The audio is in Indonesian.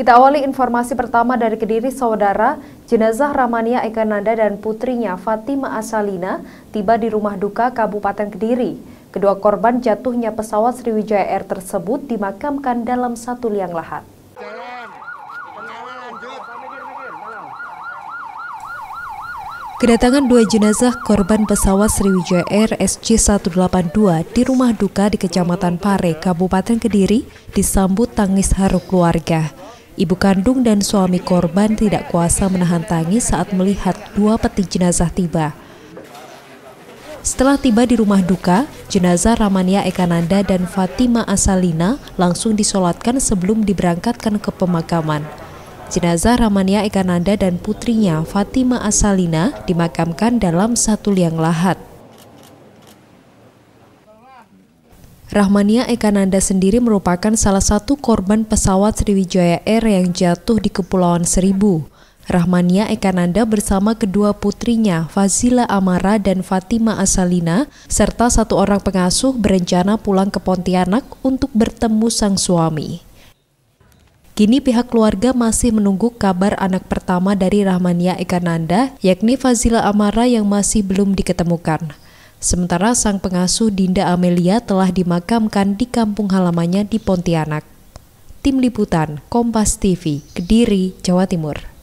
Kita awali informasi pertama dari Kediri Saudara, jenazah Ramania Ekananda dan putrinya Fatima Asalina tiba di rumah duka Kabupaten Kediri. Kedua korban jatuhnya pesawat Sriwijaya Air tersebut dimakamkan dalam satu liang lahat. Kedatangan dua jenazah korban pesawat Sriwijaya Air sc 182 di rumah duka di Kecamatan Pare, Kabupaten Kediri, disambut tangis haru keluarga. Ibu kandung dan suami korban tidak kuasa menahan tangis saat melihat dua peti jenazah tiba. Setelah tiba di rumah duka, jenazah Ramania Ekananda dan Fatima Asalina langsung disolatkan sebelum diberangkatkan ke pemakaman. Jenazah Ramania Ekananda dan putrinya Fatima Asalina dimakamkan dalam satu liang lahat. Rahmania Ekananda sendiri merupakan salah satu korban pesawat Sriwijaya Air yang jatuh di Kepulauan Seribu. Rahmania Ekananda bersama kedua putrinya Fazila Amara dan Fatima Asalina serta satu orang pengasuh berencana pulang ke Pontianak untuk bertemu sang suami. Kini pihak keluarga masih menunggu kabar anak pertama dari Rahmania Ekananda yakni Fazila Amara yang masih belum diketemukan. Sementara sang pengasuh Dinda Amelia telah dimakamkan di kampung halamannya di Pontianak. Tim Liputan Kompas TV, Kediri, Jawa Timur.